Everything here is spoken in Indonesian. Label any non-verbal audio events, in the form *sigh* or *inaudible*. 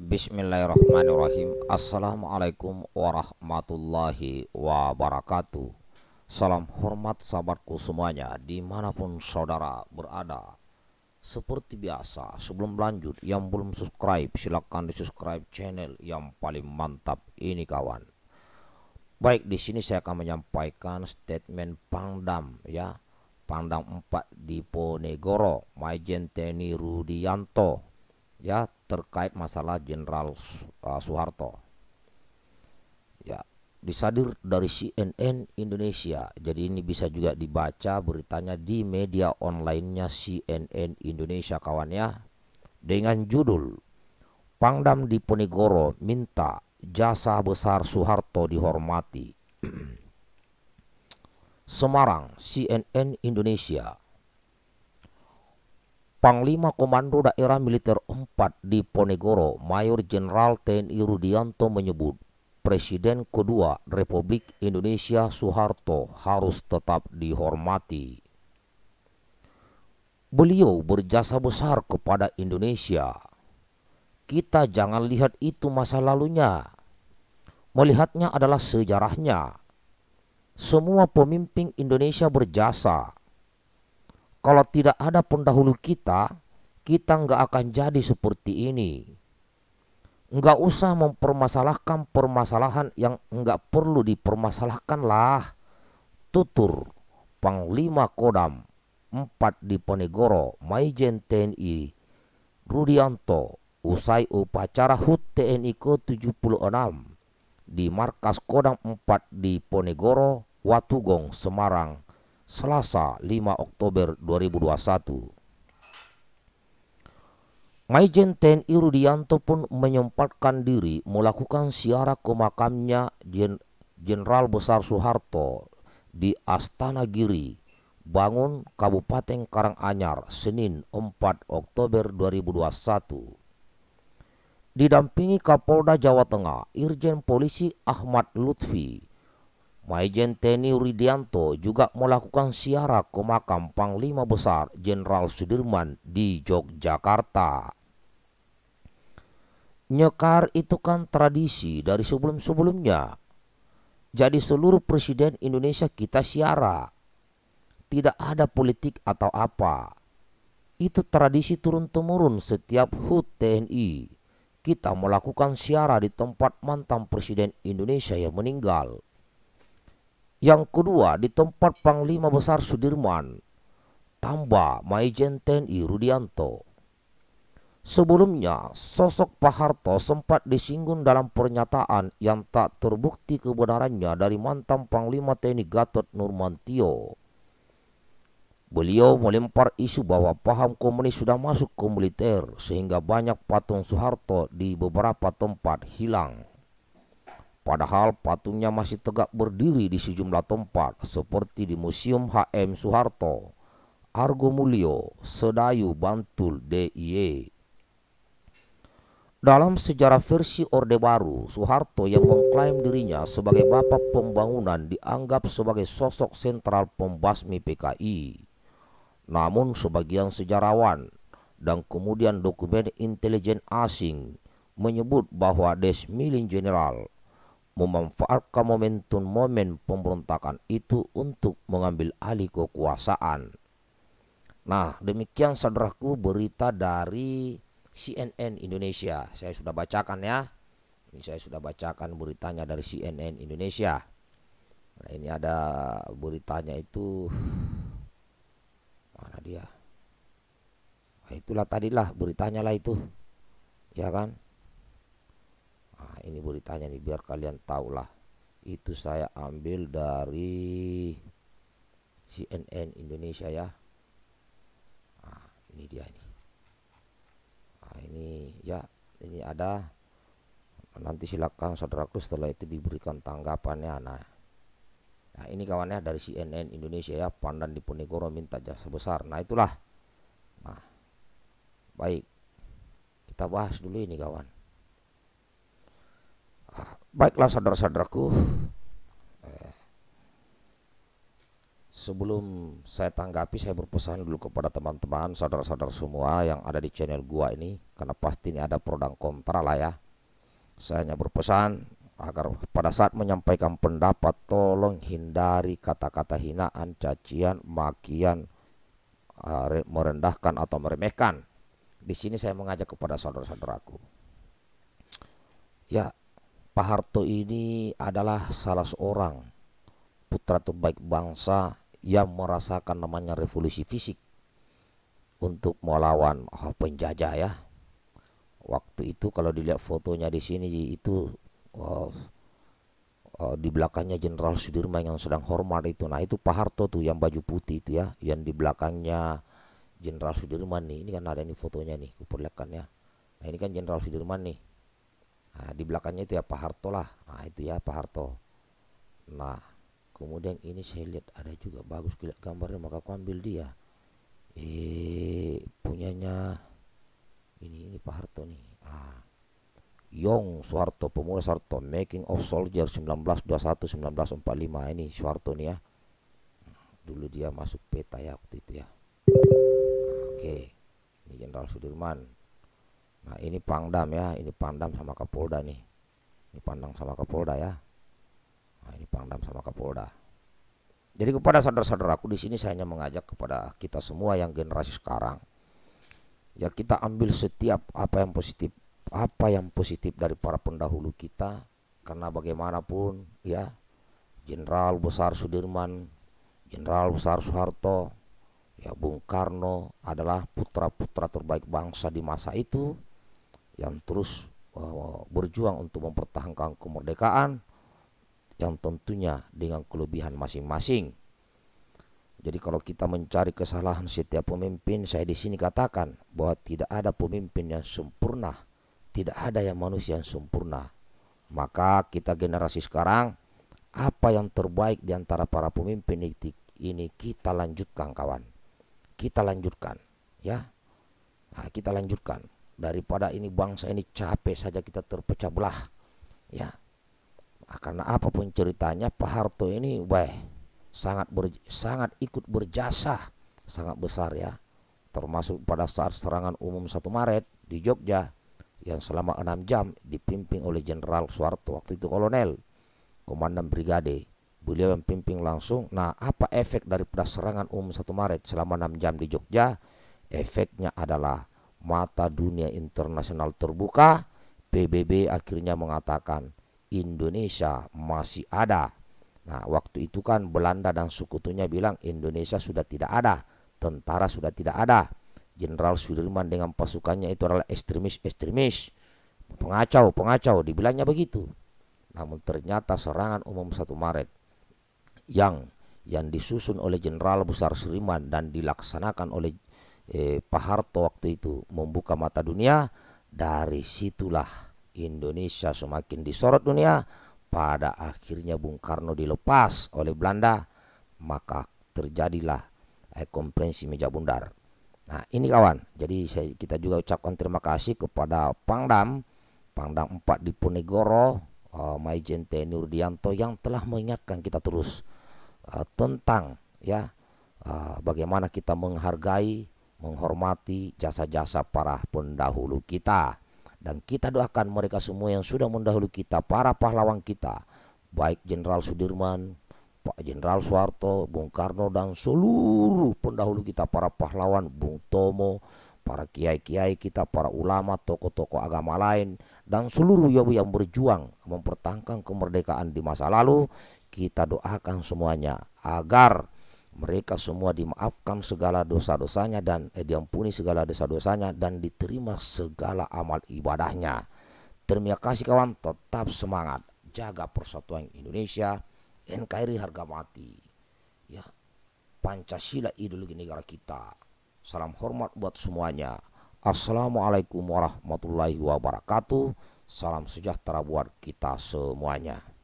Bismillahirrahmanirrahim Assalamualaikum warahmatullahi wabarakatuh Salam hormat sahabatku semuanya dimanapun saudara berada Seperti biasa sebelum lanjut yang belum subscribe silahkan di subscribe channel yang paling mantap ini kawan Baik di sini saya akan menyampaikan statement Pangdam ya Pangdam 4 di Ponegoro Majen TNI Rudianto ya terkait masalah Jenderal uh, Soeharto. Ya, disadir dari CNN Indonesia. Jadi ini bisa juga dibaca beritanya di media onlinenya CNN Indonesia kawan ya. Dengan judul Pangdam Diponegoro minta jasa besar Soeharto dihormati. *clears throat* Semarang, CNN Indonesia. Panglima Komando Daerah Militer 4 di Ponegoro, Mayor Jenderal TNI Rudianto menyebut, Presiden kedua Republik Indonesia Soeharto harus tetap dihormati. Beliau berjasa besar kepada Indonesia. Kita jangan lihat itu masa lalunya. Melihatnya adalah sejarahnya. Semua pemimpin Indonesia berjasa kalau tidak ada pendahulu kita, kita nggak akan jadi seperti ini. Nggak usah mempermasalahkan permasalahan yang nggak perlu dipermasalahkan lah. Tutur, Panglima Kodam, 4 di Ponegoro, Maijen TNI, Rudianto, usai upacara HUT TNI ke-76 di Markas Kodam 4 di Ponegoro, Watugong, Semarang, Selasa 5 Oktober 2021. Maijen TNI Rudianto pun menyempatkan diri melakukan siara ke makamnya Jenderal Besar Soeharto di Astana Giri, Bangun, Kabupaten Karanganyar, Senin 4 Oktober 2021. Didampingi Kapolda Jawa Tengah, Irjen Polisi Ahmad Lutfi, Maijen TNI Ridianto juga melakukan siarah ke makam Panglima Besar Jenderal Sudirman di Yogyakarta. Nyekar itu kan tradisi dari sebelum-sebelumnya. Jadi seluruh presiden Indonesia kita siara. Tidak ada politik atau apa. Itu tradisi turun-temurun setiap HUT TNI. Kita melakukan siara di tempat mantan presiden Indonesia yang meninggal yang kedua di tempat Panglima Besar Sudirman, Tambah Maijen TNI Rudianto. Sebelumnya, sosok Pak Harto sempat disinggung dalam pernyataan yang tak terbukti kebenarannya dari mantan Panglima TNI Gatot Nurmantio. Beliau melempar isu bahwa paham komunis sudah masuk ke militer sehingga banyak patung Soeharto di beberapa tempat hilang. Padahal patungnya masih tegak berdiri di sejumlah tempat seperti di Museum HM Soeharto, Argo Mulyo, Sedayu, Bantul, DIY. E. Dalam sejarah versi Orde Baru, Soeharto yang mengklaim dirinya sebagai bapak pembangunan dianggap sebagai sosok sentral pembasmi PKI. Namun sebagian sejarawan dan kemudian dokumen intelijen asing menyebut bahwa Desmilin General memanfaatkan momentum momen pemberontakan itu untuk mengambil alih kekuasaan. Nah, demikian saudaraku berita dari CNN Indonesia. Saya sudah bacakan ya. Ini saya sudah bacakan beritanya dari CNN Indonesia. Nah, ini ada beritanya itu mana dia? Nah, itulah tadilah beritanya lah itu. Ya kan? Nah, ini beritanya nih biar kalian tahulah itu saya ambil dari CNN Indonesia ya nah, ini dia nih nah, ini ya ini ada nanti silakan saudaraku setelah itu diberikan tanggapannya nah Nah, ini kawannya dari CNN Indonesia ya, Pandan Diponegoro minta jasa besar. Nah, itulah. Nah, baik. Kita bahas dulu ini kawan. Baiklah saudara-saudaraku, eh, sebelum saya tanggapi saya berpesan dulu kepada teman-teman, saudara-saudara semua yang ada di channel gua ini, karena pasti ini ada produk kontra lah ya. Saya hanya berpesan agar pada saat menyampaikan pendapat tolong hindari kata-kata hinaan, cacian, makian, eh, merendahkan atau meremehkan. Di sini saya mengajak kepada saudara-saudaraku. Ya, Pak Harto ini adalah salah seorang putra terbaik bangsa yang merasakan namanya revolusi fisik untuk melawan oh, penjajah ya. Waktu itu kalau dilihat fotonya di sini itu oh, oh, di belakangnya Jenderal Sudirman yang sedang hormat itu. Nah itu Pak Harto tuh yang baju putih itu ya, yang di belakangnya Jenderal Sudirman nih. Ini kan ada nih fotonya nih, kuperlihatkan ya. Nah ini kan Jenderal Sudirman nih Nah, di belakangnya itu ya Pak Harto lah. Nah, itu ya Pak Harto. Nah, kemudian ini saya lihat ada juga bagus gila gambarnya maka aku ambil dia. Eh, punyanya ini ini Pak Harto nih. Ah. Yong Soeharto, pemula Soeharto, Making of Soldier 1921-1945 ini Soeharto nih ya. Dulu dia masuk peta ya waktu itu ya. Oke, okay. ini Jenderal Sudirman. Nah ini Pangdam ya, ini Pangdam sama Kapolda nih. Ini Pangdam sama Kapolda ya. Nah ini Pangdam sama Kapolda. Jadi kepada saudara-saudaraku di sini saya hanya mengajak kepada kita semua yang generasi sekarang. Ya kita ambil setiap apa yang positif, apa yang positif dari para pendahulu kita karena bagaimanapun ya Jenderal Besar Sudirman, Jenderal Besar Soeharto, ya Bung Karno adalah putra-putra terbaik bangsa di masa itu yang terus uh, berjuang untuk mempertahankan kemerdekaan yang tentunya dengan kelebihan masing-masing. Jadi kalau kita mencari kesalahan setiap pemimpin, saya di sini katakan bahwa tidak ada pemimpin yang sempurna, tidak ada yang manusia yang sempurna. Maka kita generasi sekarang apa yang terbaik di antara para pemimpin ini kita lanjutkan kawan. Kita lanjutkan ya. Nah, kita lanjutkan daripada ini bangsa ini capek saja kita terpecah belah ya ah, karena apapun ceritanya Pak Harto ini wah sangat ber, sangat ikut berjasa sangat besar ya termasuk pada saat serangan umum 1 Maret di Jogja yang selama enam jam dipimpin oleh Jenderal Soeharto waktu itu kolonel komandan brigade beliau yang pimpin langsung nah apa efek daripada serangan umum 1 Maret selama enam jam di Jogja efeknya adalah mata dunia internasional terbuka, PBB akhirnya mengatakan Indonesia masih ada. Nah, waktu itu kan Belanda dan sekutunya bilang Indonesia sudah tidak ada, tentara sudah tidak ada. Jenderal Sudirman dengan pasukannya itu adalah ekstremis-ekstremis, pengacau-pengacau, dibilangnya begitu. Namun ternyata serangan umum 1 Maret yang yang disusun oleh Jenderal Besar Sudirman dan dilaksanakan oleh eh, Pak Harto waktu itu membuka mata dunia dari situlah Indonesia semakin disorot dunia pada akhirnya Bung Karno dilepas oleh Belanda maka terjadilah eh, konferensi meja bundar nah ini kawan jadi saya, kita juga ucapkan terima kasih kepada Pangdam Pangdam 4 di Ponegoro uh, eh, Majen TNI Urdianto yang telah mengingatkan kita terus uh, tentang ya uh, bagaimana kita menghargai menghormati jasa-jasa para pendahulu kita. Dan kita doakan mereka semua yang sudah mendahulu kita, para pahlawan kita, baik Jenderal Sudirman, Pak Jenderal Soeharto, Bung Karno, dan seluruh pendahulu kita, para pahlawan, Bung Tomo, para kiai-kiai kita, para ulama, tokoh-tokoh agama lain, dan seluruh yabu yang berjuang mempertahankan kemerdekaan di masa lalu, kita doakan semuanya agar mereka semua dimaafkan segala dosa-dosanya dan eh, diampuni segala dosa-dosanya dan diterima segala amal ibadahnya. Terima kasih kawan, tetap semangat, jaga persatuan Indonesia, NKRI harga mati. Ya, Pancasila ideologi negara kita. Salam hormat buat semuanya. Assalamualaikum warahmatullahi wabarakatuh. Salam sejahtera buat kita semuanya.